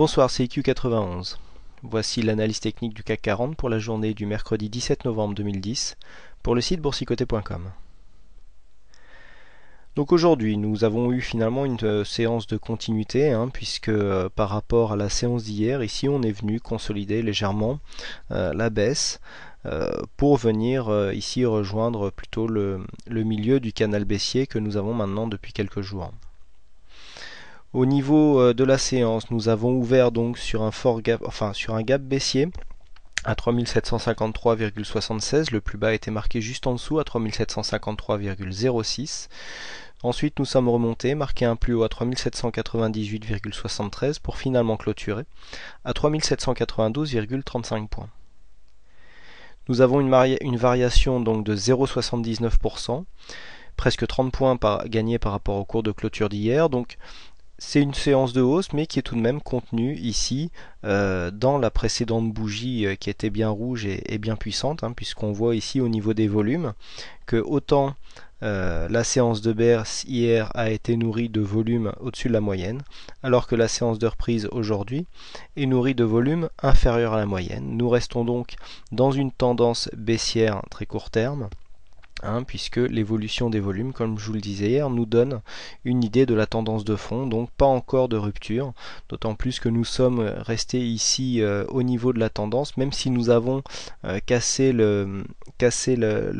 Bonsoir, cq 91 Voici l'analyse technique du CAC 40 pour la journée du mercredi 17 novembre 2010 pour le site boursicoté.com. Donc aujourd'hui, nous avons eu finalement une euh, séance de continuité, hein, puisque euh, par rapport à la séance d'hier, ici on est venu consolider légèrement euh, la baisse pour venir ici rejoindre plutôt le milieu du canal baissier que nous avons maintenant depuis quelques jours. Au niveau euh, de la séance, nous avons ouvert donc sur un fort gap, enfin sur un gap baissier à 3753,76. Le plus bas était marqué juste en dessous à 3753,06. Ensuite, nous sommes remontés, marqué un plus haut à 3798,73 pour finalement clôturer à 3792,35 points. Nous avons une, variation donc de 0,79%, presque 30 points gagnés par rapport au cours de clôture d'hier. Donc c'est une séance de hausse, mais qui est tout de même contenue ici euh, dans la précédente bougie euh, qui était bien rouge et, bien puissante, hein, puisqu'on voit ici au niveau des volumes que autant euh, la séance de berce hier a été nourrie de volume au-dessus de la moyenne, alors que la séance de reprise aujourd'hui est nourrie de volume inférieur à la moyenne. Nous restons donc dans une tendance baissière très court terme Hein, puisque l'évolution des volumes, comme je vous le disais hier, nous donne une idée de la tendance de fond, donc pas encore de rupture, d'autant plus que nous sommes restés ici euh, au niveau de la tendance, même si nous avons euh, cassé, le,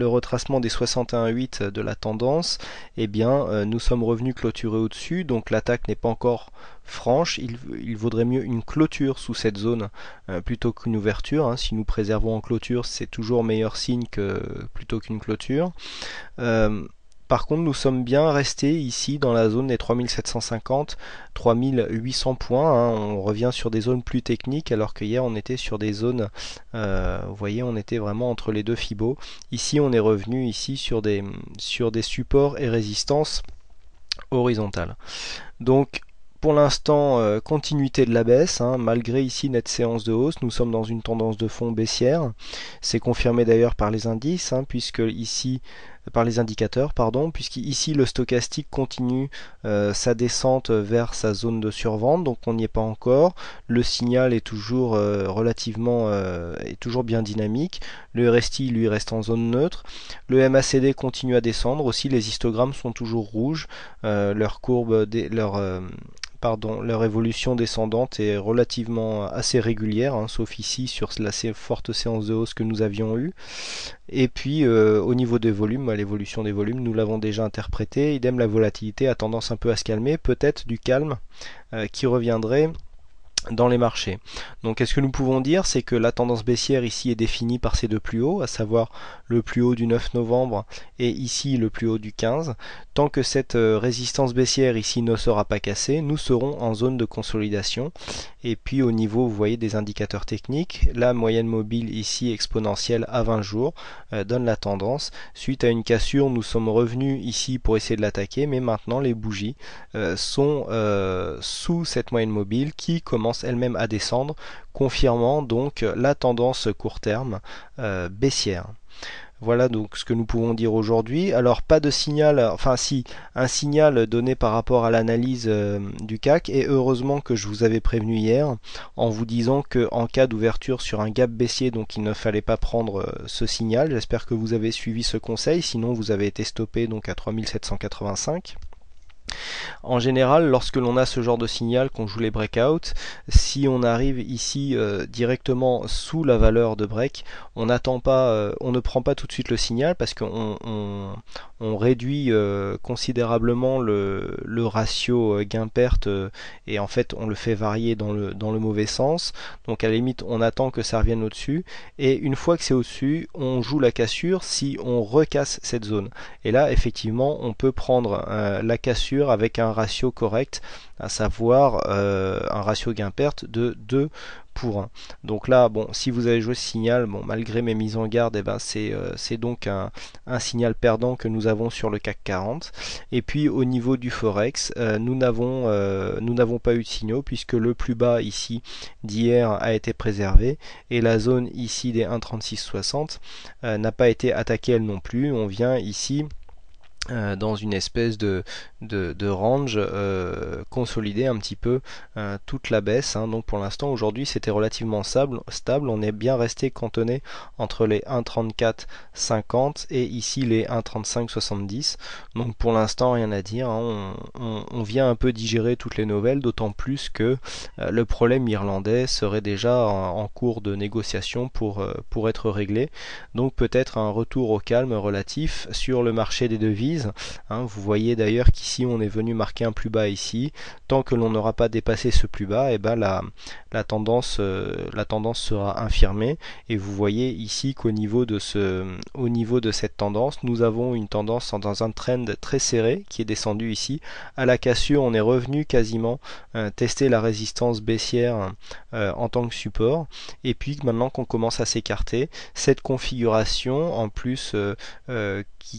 retracement des 61,8 de la tendance, eh bien euh, nous sommes revenus clôturés au-dessus, donc l'attaque n'est pas encore franche, il, vaudrait mieux une clôture sous cette zone euh, plutôt qu'une ouverture. Hein. Si nous préservons en clôture, c'est toujours meilleur signe que plutôt qu'une clôture. Euh, par contre, nous sommes bien restés ici dans la zone des 3750, 3800 points. Hein. On revient sur des zones plus techniques, alors que hier on était sur des zones, euh, vous voyez, on était vraiment entre les deux fibo Ici, on est revenu ici sur des, sur des supports et résistances horizontales. Donc, pour l'instant, euh, continuité de la baisse, hein. malgré ici nette séance de hausse, nous sommes dans une tendance de fond baissière. C'est confirmé d'ailleurs par les indices, hein, puisque ici euh, par les indicateurs, pardon, puisqu'ici le stochastique continue euh, sa descente vers sa zone de survente, donc on n'y est pas encore. Le signal est toujours relativement est toujours bien dynamique. Le RSI lui reste en zone neutre. Le MACD continue à descendre aussi. Les histogrammes sont toujours rouges. leur courbe, leur pardon, leur évolution descendante est relativement assez régulière, hein, sauf ici sur la forte séance de hausse que nous avions eue. Et puis euh, au niveau des volumes, l'évolution des volumes, nous l'avons déjà interprété. Idem, la volatilité a tendance un peu à se calmer, peut-être du calme euh, qui reviendrait dans les marchés. Donc est-ce que nous pouvons dire c'est que la tendance baissière ici est définie par ces deux plus hauts, à savoir le plus haut du 9 novembre et ici le plus haut du 15. Tant que cette euh, résistance baissière ici ne sera pas cassée, nous serons en zone de consolidation. Et puis au niveau, vous voyez, des indicateurs techniques, la moyenne mobile ici exponentielle à 20 jours euh, donne la tendance. Suite à une cassure, nous sommes revenus ici pour essayer de l'attaquer, mais maintenant les bougies euh, sont sous cette moyenne mobile qui commence elle-même à descendre, confirmant donc la tendance court terme euh, baissière. Voilà donc ce que nous pouvons dire aujourd'hui. Alors pas de signal, enfin si, un signal donné par rapport à l'analyse euh, du CAC et heureusement que je vous avais prévenu hier en vous disant que en cas d'ouverture sur un gap baissier donc il ne fallait pas prendre euh, ce signal. J'espère que vous avez suivi ce conseil, sinon vous avez été stoppé donc à 3785. En général, lorsque l'on a ce genre de signal, qu'on joue les breakouts, si on arrive ici euh, directement sous la valeur de break, on pas, euh, on ne prend pas tout de suite le signal parce qu'on réduit euh, considérablement le, ratio gain-perte et en fait on le fait varier dans le, dans le mauvais sens. Donc à la limite, on attend que ça revienne au-dessus et une fois que c'est au-dessus, on joue la cassure si on recasse cette zone. Et là, effectivement, on peut prendre la cassure avec un ratio correct, à savoir euh, un ratio gain-perte de 2 pour 1. Donc là, bon, si vous avez joué ce signal, bon, malgré mes mises en garde, eh ben, c'est euh, donc un, signal perdant que nous avons sur le CAC 40. Et puis au niveau du Forex, euh, nous n'avons pas eu de signaux puisque le plus bas ici d'hier a été préservé et la zone ici des 1,3660 n'a pas été attaquée elle non plus. On vient ici euh, dans une espèce de, de, range euh, consolider un petit peu euh, toute la baisse. Hein. Donc pour l'instant aujourd'hui c'était relativement stable, on est bien resté cantonné entre les 1,3450 et ici les 1,3570. Donc pour l'instant rien à dire, hein. on, on, vient un peu digérer toutes les nouvelles, d'autant plus que euh, le problème irlandais serait déjà en, en cours de négociation pour, pour être réglé. Donc peut-être un retour au calme relatif sur le marché des devises Hein. vous voyez d'ailleurs qu'ici on est venu marquer un plus bas ici. Tant que l'on n'aura pas dépassé ce plus bas, et eh ben la, tendance, euh, la tendance sera infirmée. Et vous voyez ici qu'au niveau, de ce, au niveau de cette tendance, nous avons une tendance dans un trend très serré qui est descendu ici. À la cassure, on est revenu quasiment euh, tester la résistance baissière euh, en tant que support. Et puis maintenant qu'on commence à s'écarter, cette configuration en plus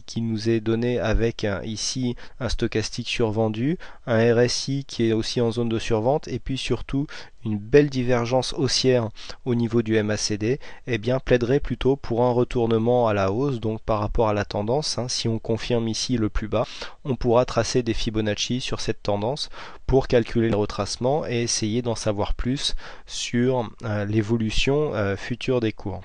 qui nous est donnée avec ici un stochastique survendu, un RSI qui est aussi en zone de survente et puis surtout une belle divergence haussière au niveau du MACD, eh bien plaiderait plutôt pour un retournement à la hausse, donc par rapport à la tendance. Hein. si on confirme ici le plus bas, on pourra tracer des Fibonacci sur cette tendance pour calculer le retracement et essayer d'en savoir plus sur euh, l'évolution euh, future des cours.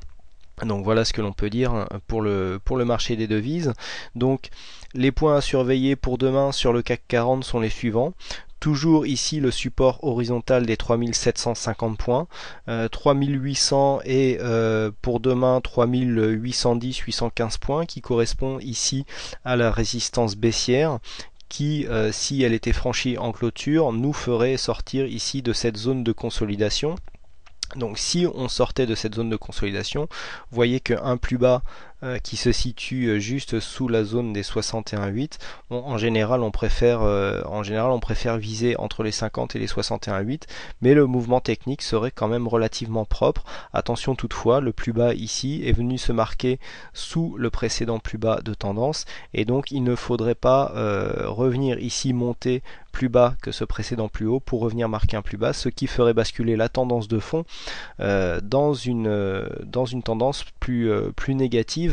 Donc voilà ce que l'on peut dire euh, pour le, pour le marché des devises. Donc les points à surveiller pour demain sur le CAC 40 sont les suivants. Toujours ici le support horizontal des 3750 points, 3800 euh, et euh, pour demain 3810-815 points qui correspond ici à la résistance baissière qui, si elle était franchie en clôture, nous ferait sortir ici de cette zone de consolidation. Donc si on sortait de cette zone de consolidation, vous voyez qu'un plus bas euh, qui se situe euh, juste sous la zone des 61,8. Euh, en, général, on préfère, viser entre les 50 et les 61,8, mais le mouvement technique serait quand même relativement propre. Attention toutefois, le plus bas ici est venu se marquer sous le précédent plus bas de tendance, et donc il ne faudrait pas revenir ici monter plus bas que ce précédent plus haut pour revenir marquer un plus bas, ce qui ferait basculer la tendance de fond dans, une, tendance plus négative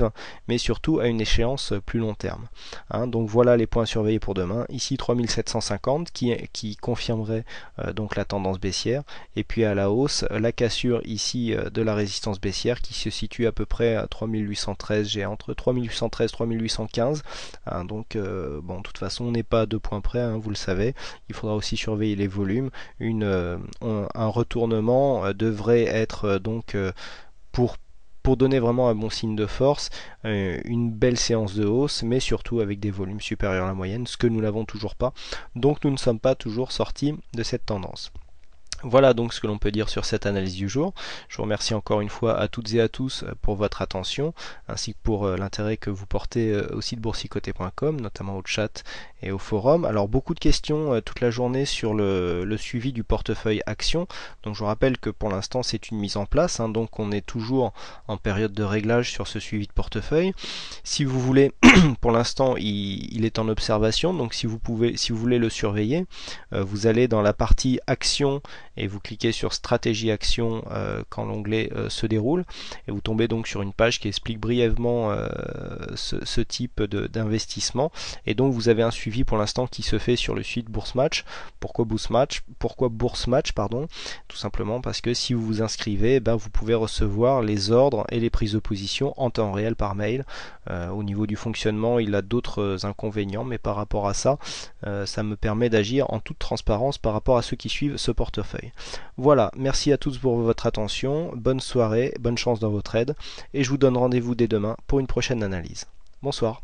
mais surtout à une échéance plus long terme. Hein, donc voilà les points surveillés pour demain. Ici 3750 qui, qui confirmerait euh, donc la tendance baissière. Et puis à la hausse, la cassure ici euh, de la résistance baissière qui se situe à peu près à 3813. J'ai entre 3813 3815. Hein, donc euh, bon, de toute façon, on n'est pas à deux points près, hein, vous le savez. Il faudra aussi surveiller les volumes. Une, un retournement devrait être donc pour pour donner vraiment un bon signe de force, euh, une belle séance de hausse, mais surtout avec des volumes supérieurs à la moyenne, ce que nous n'avons toujours pas. Donc nous ne sommes pas toujours sortis de cette tendance. Voilà donc ce que l'on peut dire sur cette analyse du jour. Je vous remercie encore une fois à toutes et à tous euh, pour votre attention, ainsi que pour euh, l'intérêt que vous portez euh, au site boursicoté.com, notamment au chat et au forum. Alors beaucoup de questions toute la journée sur le, suivi du portefeuille action. Donc je vous rappelle que pour l'instant c'est une mise en place, hein. donc on est toujours en période de réglage sur ce suivi de portefeuille. Si vous voulez, pour l'instant il, est en observation, donc si vous pouvez, si vous voulez le surveiller, vous allez dans la partie action et vous cliquez sur stratégie action euh, quand l'onglet euh, se déroule et vous tombez donc sur une page qui explique brièvement euh, ce, type d'investissement et donc vous avez un suivi pour l'instant qui se fait sur le site Bourse Match. Pourquoi Bourse Match Pourquoi Bourse pardon Tout simplement parce que si vous vous inscrivez, ben vous pouvez recevoir les ordres et les prises de position en temps réel par mail. au niveau du fonctionnement, il a d'autres inconvénients, mais par rapport à ça, ça me permet d'agir en toute transparence par rapport à ceux qui suivent ce portefeuille. Voilà, merci à tous pour votre attention, bonne soirée, bonne chance dans votre aide, et je vous donne rendez-vous dès demain pour une prochaine analyse. Bonsoir.